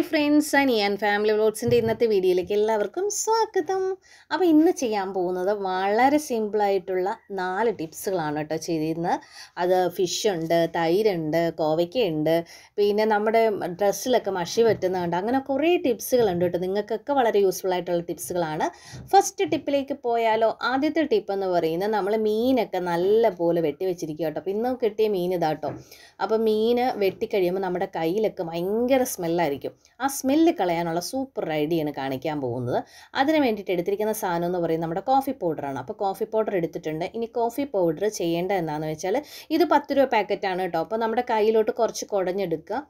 hi friends Ani family വ്ലോഗ്സിൻ്റെ ഇന്നത്തെ വീഡിയോയിലേക്ക് എല്ലാവർക്കും സ്വാഗതം അപ്പോൾ ഇന്ന് ചെയ്യാൻ പോകുന്നത് വളരെ സിമ്പിളായിട്ടുള്ള നാല് ടിപ്സുകളാണ് കേട്ടോ ചെയ്തിരുന്നത് അത് ഫിഷുണ്ട് തൈരുണ്ട് കോവയ്ക്കുണ്ട് പിന്നെ നമ്മുടെ ഡ്രസ്സിലൊക്കെ മഷി പറ്റുന്നുണ്ട് അങ്ങനെ കുറേ ടിപ്സുകളുണ്ട് കേട്ടോ നിങ്ങൾക്കൊക്കെ വളരെ യൂസ്ഫുൾ ആയിട്ടുള്ള ടിപ്സുകളാണ് ഫസ്റ്റ് ടിപ്പിലേക്ക് പോയാലോ ആദ്യത്തെ ടിപ്പ് എന്ന് പറയുന്നത് നമ്മൾ മീനൊക്കെ നല്ല പോലെ വെട്ടി വെച്ചിരിക്കുക കേട്ടോ അപ്പോൾ ഇന്ന് കിട്ടിയ മീൻ ഇതാട്ടോ അപ്പോൾ മീൻ വെട്ടിക്കഴിയുമ്പോൾ നമ്മുടെ കയ്യിലൊക്കെ ഭയങ്കര സ്മെല്ലായിരിക്കും ആ സ്മെല്ല് കളയാനുള്ള സൂപ്പർ ഐഡിയാണ് കാണിക്കാൻ പോകുന്നത് അതിന് വേണ്ടിയിട്ട് എടുത്തിരിക്കുന്ന സാധനം എന്ന് പറയുന്നത് നമ്മുടെ കോഫി പൗഡറാണ് അപ്പോൾ കോഫി പൗഡർ എടുത്തിട്ടുണ്ട് ഇനി കോഫി പൗഡർ ചെയ്യേണ്ട എന്താണെന്ന് വെച്ചാൽ ഇത് പത്ത് രൂപ പാക്കറ്റാണ് കേട്ടോ അപ്പോൾ നമ്മുടെ കയ്യിലോട്ട് കുറച്ച് കുടഞ്ഞെടുക്കുക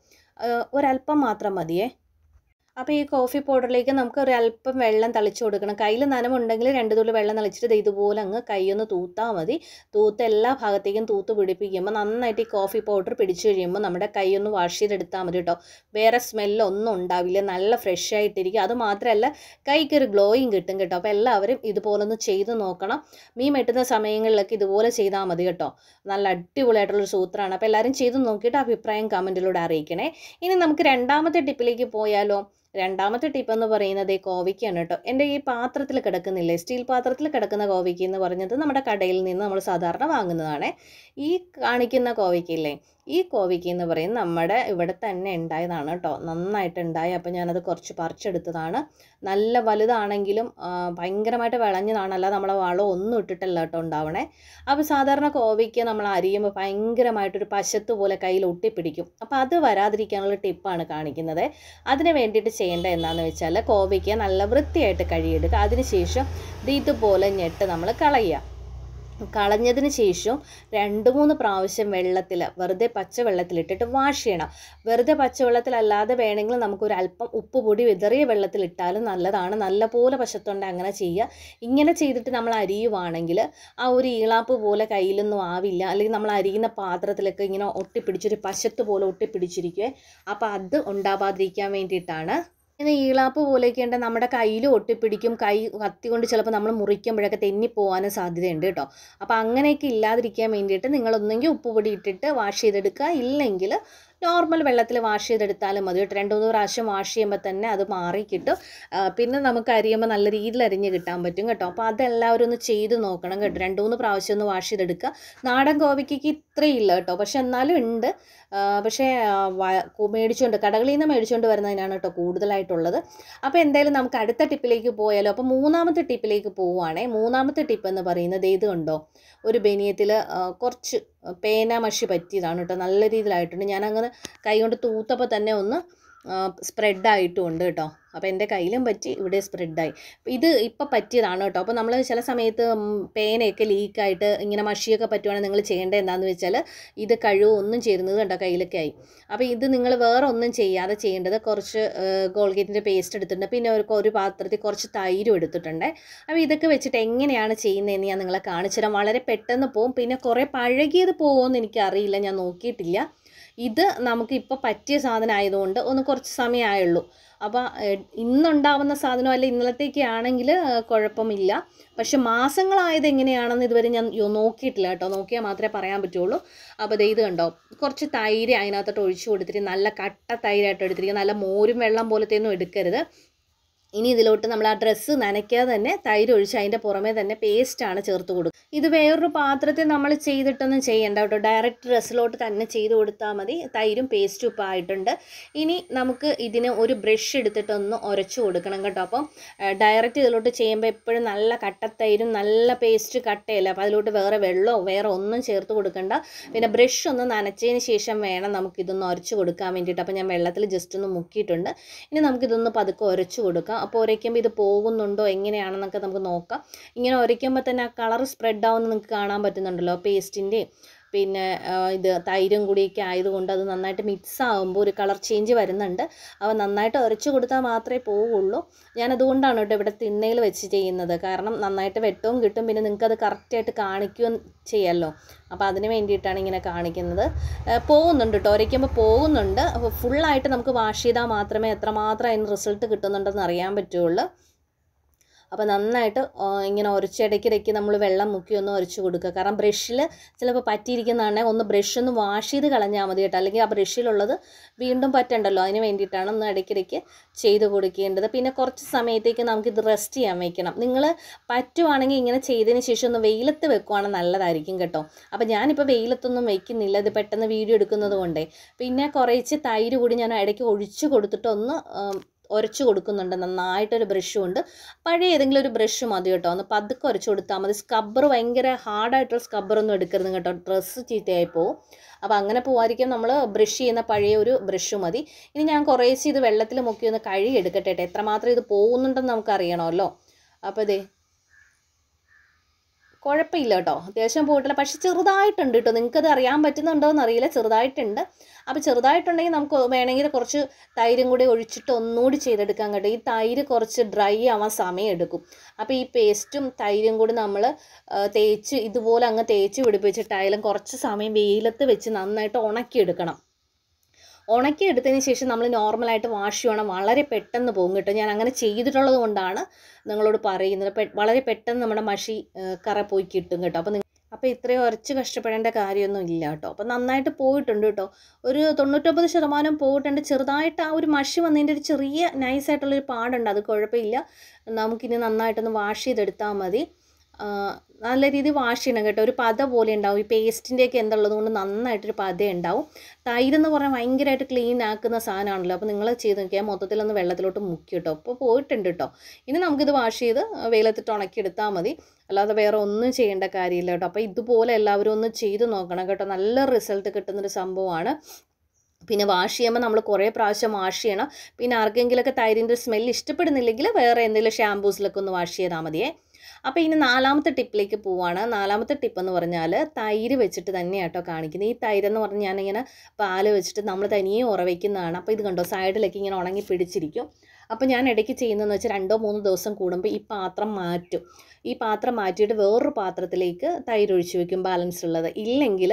ഒരല്പം മാത്രം മതിയേ അപ്പോൾ ഈ കോഫി പൗഡറിലേക്ക് നമുക്ക് ഒരു അല്പം വെള്ളം തളിച്ചു കൊടുക്കണം കയ്യിൽ നനമുണ്ടെങ്കിൽ രണ്ട് തുള്ളി വെള്ളം തളിച്ചിട്ട് ഇതുപോലെ അങ്ങ് കൈയൊന്ന് തൂത്താൽ മതി തൂത്ത് എല്ലാ ഭാഗത്തേക്കും തൂത്ത് പിടിപ്പിക്കുമ്പോൾ നന്നായിട്ട് ഈ കോഫി പൗഡർ പിടിച്ചു കഴിയുമ്പോൾ നമ്മുടെ കൈയൊന്ന് വാഷ് ചെയ്തെടുത്താൽ മതി കേട്ടോ വേറെ സ്മെല്ലൊന്നും ഒന്നും ഉണ്ടാവില്ല നല്ല ഫ്രഷ് ആയിട്ടിരിക്കും അത് മാത്രമല്ല കൈക്ക് ഒരു ഗ്ലോയിങ് കിട്ടും കേട്ടോ അപ്പോൾ എല്ലാവരും ഇതുപോലെ ഒന്ന് ചെയ്ത് നോക്കണം മീൻ വെട്ടുന്ന സമയങ്ങളിലൊക്കെ ഇതുപോലെ ചെയ്താൽ മതി കേട്ടോ നല്ല അടിപൊളിയായിട്ടുള്ളൊരു സൂത്രമാണ് അപ്പോൾ എല്ലാവരും ചെയ്ത് നോക്കിയിട്ട് അഭിപ്രായം കമൻറ്റിലൂടെ അറിയിക്കണേ ഇനി നമുക്ക് രണ്ടാമത്തെ ടിപ്പിലേക്ക് പോയാലോ രണ്ടാമത്തെ ടിപ്പ് എന്ന് പറയുന്നത് ഈ കോവിക്കാണ് കേട്ടോ എൻ്റെ ഈ പാത്രത്തിൽ കിടക്കുന്നില്ലേ സ്റ്റീൽ പാത്രത്തിൽ കിടക്കുന്ന കോവിക്ക എന്ന് പറഞ്ഞത് നമ്മുടെ കടയിൽ നിന്ന് നമ്മൾ സാധാരണ വാങ്ങുന്നതാണ് ഈ കാണിക്കുന്ന കോവിക്കില്ലേ ഈ കോവിക്ക് എന്ന് പറയും നമ്മുടെ ഇവിടെ തന്നെ ഉണ്ടായതാണ് കേട്ടോ നന്നായിട്ട് ഉണ്ടായി അപ്പം ഞാനത് കുറച്ച് പറിച്ചെടുത്തതാണ് നല്ല വലുതാണെങ്കിലും ഭയങ്കരമായിട്ട് വിളഞ്ഞതാണല്ല നമ്മളെ വളം ഒന്നും ഇട്ടിട്ടല്ല കേട്ടോ ഉണ്ടാവണേ അപ്പോൾ സാധാരണ കോവിക്ക് നമ്മൾ അരിയുമ്പോൾ ഭയങ്കരമായിട്ടൊരു പശത്ത് പോലെ കയ്യിൽ ഒട്ടിപ്പിടിക്കും അപ്പോൾ അത് വരാതിരിക്കാനുള്ള ടിപ്പാണ് കാണിക്കുന്നത് അതിന് വേണ്ടിയിട്ട് ചെയ്യേണ്ട എന്താണെന്ന് വെച്ചാൽ കോവയ്ക്ക് നല്ല വൃത്തിയായിട്ട് കഴുകിയെടുക്കുക അതിനുശേഷം ഇത് ഇതുപോലെ ഞെട്ട് നമ്മൾ കളയുക കളഞ്ഞതിന് ശേഷം രണ്ട് മൂന്ന് പ്രാവശ്യം വെള്ളത്തിൽ വെറുതെ പച്ചവെള്ളത്തിലിട്ടിട്ട് വാഷ് ചെയ്യണം വെറുതെ പച്ചവെള്ളത്തിലല്ലാതെ വേണമെങ്കിൽ നമുക്കൊരു അല്പം ഉപ്പ് പൊടി വിതറിയ വെള്ളത്തിലിട്ടാലും നല്ലതാണ് നല്ല പോലെ പശത്തുണ്ട് അങ്ങനെ ചെയ്യുക ഇങ്ങനെ ചെയ്തിട്ട് നമ്മൾ അരിയുവാണെങ്കിൽ ആ ഒരു ഈളാപ്പ് പോലെ കയ്യിലൊന്നും ആവില്ല അല്ലെങ്കിൽ നമ്മൾ അരിയുന്ന പാത്രത്തിലൊക്കെ ഇങ്ങനെ ഒട്ടിപ്പിടിച്ചൊരു പശത്ത് പോലെ ഒട്ടിപ്പിടിച്ചിരിക്കുക അപ്പോൾ അത് ഉണ്ടാവാതിരിക്കാൻ വേണ്ടിയിട്ടാണ് ഇങ്ങനെ ഈളാപ്പ് പോലെയൊക്കെ ഉണ്ട് നമ്മുടെ കയ്യിൽ ഒട്ടിപ്പിടിക്കും കൈ കത്തി കൊണ്ട് ചിലപ്പോൾ നമ്മൾ മുറിക്കുമ്പോഴൊക്കെ തെന്നി പോകാനും സാധ്യതയുണ്ട് കേട്ടോ അപ്പോൾ അങ്ങനെയൊക്കെ ഇല്ലാതിരിക്കാൻ വേണ്ടിയിട്ട് നിങ്ങളൊന്നെങ്കിൽ ഉപ്പുപൊടി ഇട്ടിട്ട് വാഷ് ചെയ്തെടുക്കുക ഇല്ലെങ്കിൽ നോർമൽ വെള്ളത്തിൽ വാഷ് ചെയ്തെടുത്താലും മതി കേട്ടോ രണ്ടു മൂന്ന് പ്രാവശ്യം വാഷ് ചെയ്യുമ്പോൾ തന്നെ അത് മാറി കിട്ടും പിന്നെ നമുക്ക് അരിയുമ്പോൾ നല്ല രീതിയിൽ അരിഞ്ഞ് കിട്ടാൻ പറ്റും കേട്ടോ അപ്പോൾ അതെല്ലാവരും ഒന്ന് ചെയ്ത് നോക്കണം കേട്ടോ രണ്ട് മൂന്ന് പ്രാവശ്യം ഒന്ന് വാഷ് ചെയ്തെടുക്കുക നാടൻ കോവയ്ക്ക് ഇത്രയില്ല കേട്ടോ പക്ഷെ എന്നാലും ഉണ്ട് പക്ഷേ മേടിച്ചുകൊണ്ട് കടകളിൽ നിന്ന് മേടിച്ചുകൊണ്ട് വരുന്നതിനാണ് കേട്ടോ കൂടുതലായിട്ടുള്ളത് അപ്പോൾ എന്തായാലും നമുക്ക് അടുത്ത ടിപ്പിലേക്ക് പോയാലോ അപ്പോൾ മൂന്നാമത്തെ ടിപ്പിലേക്ക് പോവുകയാണെങ്കിൽ മൂന്നാമത്തെ ടിപ്പ് എന്ന് പറയുന്നത് ഏത് കണ്ടോ ഒരു ബനിയത്തിൽ കുറച്ച് പേന മഷി പറ്റിയതാണ് കേട്ടോ നല്ല രീതിയിലായിട്ടുണ്ട് ഞാനങ്ങനെ കൈ കൊണ്ട് തൂത്തപ്പോൾ തന്നെ ഒന്ന് സ്പ്രെഡായിട്ടും ഉണ്ട് കേട്ടോ അപ്പോൾ എൻ്റെ കയ്യിലും പറ്റി ഇവിടെ സ്പ്രെഡായി ഇത് ഇപ്പോൾ പറ്റിയതാണ് കേട്ടോ അപ്പോൾ നമ്മൾ ചില സമയത്ത് പേനയൊക്കെ ലീക്കായിട്ട് ഇങ്ങനെ മഷിയൊക്കെ പറ്റുവാണെങ്കിൽ നിങ്ങൾ ചെയ്യേണ്ടത് എന്താണെന്ന് വെച്ചാൽ ഇത് കഴിവ് ഒന്നും ചേരുന്നത് കേട്ടോ കയ്യിലൊക്കെ ആയി അപ്പോൾ ഇത് നിങ്ങൾ വേറെ ഒന്നും ചെയ്യാതെ ചെയ്യേണ്ടത് കുറച്ച് ഗോൾഗേറ്റിൻ്റെ പേസ്റ്റ് എടുത്തിട്ടുണ്ട് പിന്നെ ഒരു ഒരു പാത്രത്തിൽ കുറച്ച് തൈരും എടുത്തിട്ടുണ്ട് അപ്പോൾ ഇതൊക്കെ വെച്ചിട്ട് എങ്ങനെയാണ് ചെയ്യുന്നതെന്ന് ഞാൻ നിങ്ങളെ കാണിച്ചു തരാം വളരെ പെട്ടെന്ന് പോകും പിന്നെ കുറേ പഴകിയത് പോകുമെന്ന് എനിക്കറിയില്ല ഞാൻ നോക്കിയിട്ടില്ല ഇത് നമുക്ക് ഇപ്പോൾ പറ്റിയ ആയതുകൊണ്ട് ഒന്ന് കുറച്ച് സമയമായുള്ളൂ അപ്പോൾ ഇന്നുണ്ടാവുന്ന സാധനം അല്ല ഇന്നലത്തേക്കാണെങ്കിൽ കുഴപ്പമില്ല പക്ഷെ മാസങ്ങളായത് എങ്ങനെയാണെന്ന് ഇതുവരെ ഞാൻ നോക്കിയിട്ടില്ല കേട്ടോ നോക്കിയാൽ മാത്രമേ പറയാൻ പറ്റുള്ളൂ അപ്പോൾ ഇത് ഇത് കണ്ടോ കുറച്ച് തൈര് അതിനകത്തോട്ട് ഒഴിച്ചു കൊടുത്തിട്ട് നല്ല കട്ട തൈരായിട്ട് എടുത്തിരിക്കുക നല്ല മോരും വെള്ളം പോലത്തെ ഒന്നും എടുക്കരുത് ഇനി ഇതിലോട്ട് നമ്മൾ ആ ഡ്രസ്സ് നനയ്ക്കാതെ തന്നെ തൈര് ഒഴിച്ച് അതിൻ്റെ പുറമേ തന്നെ പേസ്റ്റാണ് ചേർത്ത് കൊടുക്കുക ഇത് വേറൊരു പാത്രത്തിൽ നമ്മൾ ചെയ്തിട്ടൊന്നും ചെയ്യേണ്ട കേട്ടോ ഡയറക്റ്റ് ഡ്രസ്സിലോട്ട് തന്നെ ചെയ്ത് കൊടുത്താൽ മതി തൈരും പേസ്റ്റും ഇപ്പോൾ ആയിട്ടുണ്ട് ഇനി നമുക്ക് ഇതിന് ഒരു ബ്രഷ് എടുത്തിട്ടൊന്ന് ഉരച്ചു കൊടുക്കണം കേട്ടോ അപ്പം ഡയറക്റ്റ് ഇതിലോട്ട് ചെയ്യുമ്പോൾ എപ്പോഴും നല്ല കട്ടത്തൈരും നല്ല പേസ്റ്റ് കട്ടയല്ല അപ്പോൾ അതിലോട്ട് വേറെ വെള്ളമോ വേറെ ഒന്നും ചേർത്ത് കൊടുക്കണ്ട പിന്നെ ബ്രഷ് ഒന്ന് നനച്ചതിന് ശേഷം വേണം നമുക്കിതൊന്ന് ഉരച്ചു കൊടുക്കാൻ വേണ്ടിയിട്ട് അപ്പോൾ ഞാൻ വെള്ളത്തിൽ ജസ്റ്റ് ഒന്ന് മുക്കിയിട്ടുണ്ട് ഇനി നമുക്കിതൊന്ന് പതുക്കെ ഉരച്ചു കൊടുക്കാം അപ്പോൾ ഉരയ്ക്കുമ്പോൾ ഇത് പോകുന്നുണ്ടോ എങ്ങനെയാണെന്നൊക്കെ നമുക്ക് നോക്കാം ഇങ്ങനെ ഉരയ്ക്കുമ്പോൾ തന്നെ ആ കളർ സ്പ്രെഡ് ആവുമെന്ന് നിങ്ങൾക്ക് കാണാൻ പറ്റുന്നുണ്ടല്ലോ പേസ്റ്റിൻ്റെയും പിന്നെ ഇത് തൈരും കൂടിയൊക്കെ ആയതുകൊണ്ട് അത് നന്നായിട്ട് മിക്സ് ആകുമ്പോൾ ഒരു കളർ ചേഞ്ച് വരുന്നുണ്ട് അവ നന്നായിട്ട് ഉരച്ച് കൊടുത്താൽ മാത്രമേ പോവുള്ളൂ ഞാൻ അതുകൊണ്ടാണ് കേട്ടോ ഇവിടെ തിണ്ണയിൽ വെച്ച് ചെയ്യുന്നത് കാരണം നന്നായിട്ട് വെട്ടവും കിട്ടും പിന്നെ നിങ്ങൾക്കത് കറക്റ്റായിട്ട് കാണിക്കുകയും ചെയ്യാമല്ലോ അപ്പോൾ അതിന് വേണ്ടിയിട്ടാണ് ഇങ്ങനെ കാണിക്കുന്നത് പോകുന്നുണ്ട് കേട്ടോ ഉരയ്ക്കുമ്പോൾ പോകുന്നുണ്ട് അപ്പോൾ ഫുള്ളായിട്ട് നമുക്ക് വാഷ് ചെയ്താൽ മാത്രമേ എത്രമാത്രം അതിന് റിസൾട്ട് കിട്ടുന്നുണ്ടെന്ന് അറിയാൻ പറ്റുള്ളൂ അപ്പോൾ നന്നായിട്ട് ഇങ്ങനെ ഉരച്ചിടയ്ക്കിടയ്ക്ക് നമ്മൾ വെള്ളം മുക്കി ഒന്ന് ഉരച്ച് കൊടുക്കുക കാരണം ബ്രഷിൽ ചിലപ്പോൾ പറ്റിയിരിക്കുന്നതാണെങ്കിൽ ഒന്ന് ബ്രഷ് ഒന്ന് വാഷ് ചെയ്ത് കളഞ്ഞാൽ മതി കേട്ടോ അല്ലെങ്കിൽ ആ ബ്രഷിലുള്ളത് വീണ്ടും പറ്റണ്ടല്ലോ അതിന് വേണ്ടിയിട്ടാണ് ഒന്ന് ഇടയ്ക്കിടയ്ക്ക് ചെയ്ത് കൊടുക്കേണ്ടത് പിന്നെ കുറച്ച് സമയത്തേക്ക് നമുക്കിത് റെസ്റ്റ് ചെയ്യാൻ വയ്ക്കണം നിങ്ങൾ പറ്റുവാണെങ്കിൽ ഇങ്ങനെ ചെയ്തതിന് ശേഷം ഒന്ന് വെയിലത്ത് വെക്കുവാണെങ്കിൽ നല്ലതായിരിക്കും കേട്ടോ അപ്പോൾ ഞാനിപ്പോൾ വെയിലത്തൊന്നും വയ്ക്കുന്നില്ല ഇത് പെട്ടെന്ന് വീഡിയോ എടുക്കുന്നത് കൊണ്ടേ പിന്നെ കുറേച്ച് തൈര് കൂടി ഞാൻ ഇടയ്ക്ക് ഒഴിച്ച് കൊടുത്തിട്ടൊന്ന് ഉരച്ചു കൊടുക്കുന്നുണ്ട് നന്നായിട്ടൊരു ബ്രഷും ഉണ്ട് പഴയ ഏതെങ്കിലും ഒരു ബ്രഷ് മതി കേട്ടോ ഒന്ന് പതുക്കെ ഉരച്ചു കൊടുത്താൽ മതി സ്ക്രബ്ബർ ഭയങ്കര ഹാർഡായിട്ടുള്ള സ്ക്രബ്ബറൊന്നും എടുക്കരുത് കേട്ടോ ഡ്രസ്സ് ചീത്തയായി പോവും അപ്പോൾ അങ്ങനെ പോവാതിരിക്കാൻ നമ്മൾ ബ്രഷ് ചെയ്യുന്ന പഴയ ഒരു ബ്രഷ് മതി ഇനി ഞാൻ കുറേശ്ശെ ഇത് വെള്ളത്തിൽ മുക്കി ഒന്ന് കഴുകി എടുക്കട്ടെ എത്രമാത്രം ഇത് പോകുന്നുണ്ടെന്ന് നമുക്കറിയണമല്ലോ അപ്പോൾ ഇതേ കുഴപ്പമില്ല കേട്ടോ അത്യാവശ്യം പോയിട്ടില്ല പക്ഷെ ചെറുതായിട്ടുണ്ട് കേട്ടോ നിങ്ങൾക്കത് അറിയാൻ പറ്റുന്നുണ്ടോ എന്നറിയില്ല ചെറുതായിട്ടുണ്ട് അപ്പോൾ ചെറുതായിട്ടുണ്ടെങ്കിൽ നമുക്ക് വേണമെങ്കിൽ കുറച്ച് തൈരും കൂടി ഒഴിച്ചിട്ട് ഒന്നുകൂടി ചെയ്തെടുക്കാൻ കേട്ടോ ഈ തൈര് കുറച്ച് ഡ്രൈ ആവാൻ സമയം എടുക്കും അപ്പോൾ ഈ പേസ്റ്റും തൈരും കൂടി നമ്മൾ തേച്ച് ഇതുപോലെ അങ്ങ് തേച്ച് പിടിപ്പിച്ചിട്ടായാലും കുറച്ച് സമയം വെയിലത്ത് വെച്ച് നന്നായിട്ട് ഉണക്കിയെടുക്കണം ഉണക്കി എടുത്തതിന് ശേഷം നമ്മൾ നോർമലായിട്ട് വാഷ് ചെയ്യണം വളരെ പെട്ടെന്ന് പോകും കേട്ടോ ഞാൻ അങ്ങനെ ചെയ്തിട്ടുള്ളത് കൊണ്ടാണ് നിങ്ങളോട് പറയുന്നത് വളരെ പെട്ടെന്ന് നമ്മുടെ മഷി കറ പോയി കിട്ടും കേട്ടോ അപ്പോൾ അപ്പോൾ ഇത്രയും ഉറച്ച് കഷ്ടപ്പെടേണ്ട കാര്യമൊന്നും ഇല്ല കേട്ടോ അപ്പോൾ നന്നായിട്ട് പോയിട്ടുണ്ട് കേട്ടോ ഒരു തൊണ്ണൂറ്റൊമ്പത് ശതമാനം പോയിട്ടുണ്ട് ചെറുതായിട്ട് ആ ഒരു മഷി വന്നതിൻ്റെ ഒരു ചെറിയ നൈസായിട്ടുള്ളൊരു പാടുണ്ട് അത് കുഴപ്പമില്ല നമുക്കിനി നന്നായിട്ടൊന്ന് വാഷ് ചെയ്തെടുത്താൽ മതി നല്ല രീതിയിൽ വാഷ് ചെയ്യണം കേട്ടോ ഒരു പത പോലെ ഉണ്ടാവും ഈ പേസ്റ്റിൻ്റെയൊക്കെ എന്തുള്ളത് കൊണ്ട് നന്നായിട്ടൊരു പത ഉണ്ടാവും തൈരെന്ന് പറഞ്ഞാൽ ഭയങ്കരമായിട്ട് ക്ലീൻ ആക്കുന്ന സാധനമാണല്ലോ അപ്പോൾ നിങ്ങൾ ചെയ്ത് നോക്കിയാൽ മൊത്തത്തിലൊന്ന് വെള്ളത്തിലോട്ട് മുക്കി കേട്ടോ അപ്പോൾ പോയിട്ടുണ്ട് കേട്ടോ ഇനി നമുക്കിത് വാഷ് ചെയ്ത് വെയിലത്തിട്ട് എടുത്താൽ മതി അല്ലാതെ വേറെ ഒന്നും ചെയ്യേണ്ട കാര്യമില്ല കേട്ടോ അപ്പോൾ ഇതുപോലെ എല്ലാവരും ഒന്ന് ചെയ്ത് നോക്കണം കേട്ടോ നല്ല റിസൾട്ട് കിട്ടുന്നൊരു സംഭവമാണ് പിന്നെ വാഷ് ചെയ്യുമ്പോൾ നമ്മൾ കുറേ പ്രാവശ്യം വാഷ് ചെയ്യണം പിന്നെ ആർക്കെങ്കിലുമൊക്കെ തൈരിൻ്റെ സ്മെല്ല് ഇഷ്ടപ്പെടുന്നില്ലെങ്കിൽ വേറെ എന്തെങ്കിലും ഷാമ്പൂസിലൊക്കെ ഒന്ന് വാഷ് ചെയ്താൽ മതിയേ അപ്പോൾ ഇനി നാലാമത്തെ ടിപ്പിലേക്ക് പോവാണ് നാലാമത്തെ ടിപ്പ് എന്ന് പറഞ്ഞാൽ തൈര് വെച്ചിട്ട് തന്നെയാട്ടോ കാണിക്കുന്നത് ഈ തൈര് എന്ന് പറഞ്ഞാൽ ഞാനിങ്ങനെ പാല് വെച്ചിട്ട് നമ്മൾ തനിയെ ഉറവയ്ക്കുന്നതാണ് അപ്പോൾ ഇത് കണ്ടോ സൈഡിലേക്ക് ഇങ്ങനെ ഉണങ്ങി പിടിച്ചിരിക്കും അപ്പോൾ ഞാൻ ഇടയ്ക്ക് ചെയ്യുന്നതെന്ന് വെച്ചാൽ രണ്ടോ മൂന്നോ ദിവസം കൂടുമ്പോൾ ഈ പാത്രം മാറ്റും ഈ പാത്രം മാറ്റിയിട്ട് വേറൊരു പാത്രത്തിലേക്ക് തൈര് ഒഴിച്ച് വെക്കും ബാലൻസ് ഉള്ളത് ഇല്ലെങ്കിൽ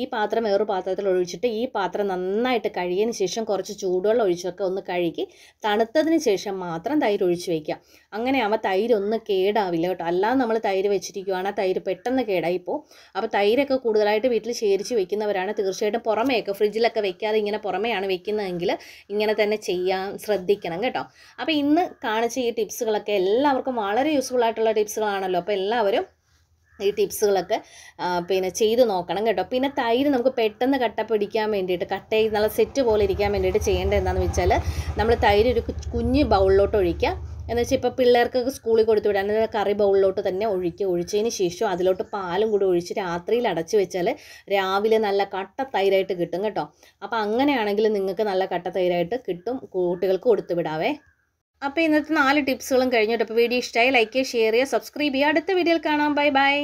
ഈ പാത്രം വേറൊരു പാത്രത്തിൽ ഒഴിച്ചിട്ട് ഈ പാത്രം നന്നായിട്ട് കഴുകിയതിന് ശേഷം കുറച്ച് ചൂടുവെള്ളം ഒഴിച്ചൊക്കെ ഒന്ന് കഴുകി തണുത്തതിന് ശേഷം മാത്രം തൈര് ഒഴിച്ച് വയ്ക്കാം അങ്ങനെയാകുമ്പോൾ തൈര് ഒന്ന് കേടാവില്ല കേട്ടോ അല്ലാതെ നമ്മൾ തൈര് വെച്ചിരിക്കുകയാണെങ്കിൽ തൈര് പെട്ടെന്ന് കേടായി പോകും അപ്പോൾ തൈരൊക്കെ കൂടുതലായിട്ട് വീട്ടിൽ ശേഖരിച്ച് വെക്കുന്നവരാണ് തീർച്ചയായിട്ടും പുറമെയൊക്കെ ഫ്രിഡ്ജിലൊക്കെ വെക്കാതെ ഇങ്ങനെ പുറമെയാണ് വെക്കുന്നതെങ്കിൽ ഇങ്ങനെ തന്നെ ചെയ്യാൻ ശ്രദ്ധിക്കണം കേട്ടോ അപ്പോൾ ഇന്ന് കാണിച്ച ഈ ടിപ്സുകളൊക്കെ എല്ലാവർക്കും വളരെ യൂസ്ഫുൾ ആയിട്ടുള്ള ടിപ്സുകളാണ് ആണല്ലോ അപ്പോൾ എല്ലാവരും ഈ ടിപ്സുകളൊക്കെ പിന്നെ ചെയ്ത് നോക്കണം കേട്ടോ പിന്നെ തൈര് നമുക്ക് പെട്ടെന്ന് കട്ട പിടിക്കാൻ വേണ്ടിയിട്ട് കട്ട ചെയ്ത് നല്ല സെറ്റ് പോലെ ഇരിക്കാൻ വേണ്ടിയിട്ട് ചെയ്യേണ്ടത് എന്താണെന്ന് വെച്ചാൽ നമ്മൾ തൈര് ഒരു കുഞ്ഞ് ബൗളിലോട്ട് ഒഴിക്കുക എന്ന് വെച്ചാൽ ഇപ്പോൾ പിള്ളേർക്കൊക്കെ സ്കൂളിൽ കൊടുത്തു വിടാൻ കറി ബൗളിലോട്ട് തന്നെ ഒഴിക്കുക ഒഴിച്ചതിന് ശേഷം അതിലോട്ട് പാലും കൂടി ഒഴിച്ച് രാത്രിയിൽ അടച്ചു വെച്ചാൽ രാവിലെ നല്ല കട്ട തൈരായിട്ട് കിട്ടും കേട്ടോ അപ്പോൾ അങ്ങനെയാണെങ്കിൽ നിങ്ങൾക്ക് നല്ല കട്ട തൈരായിട്ട് കിട്ടും കുട്ടികൾക്ക് കൊടുത്തു വിടാവേ അപ്പോൾ ഇന്നത്തെ നാല് ടിപ്സുകളും കഴിഞ്ഞിട്ട് അപ്പോൾ വീഡിയോ ഇഷ്ടമായി ലൈക്ക് ചെയ്യുക ഷെയർ ചെയ്യുക സബ്സ്ക്രൈബ് ചെയ്യുക അടുത്ത വീഡിയോയിൽ കാണാം ബൈ ബൈ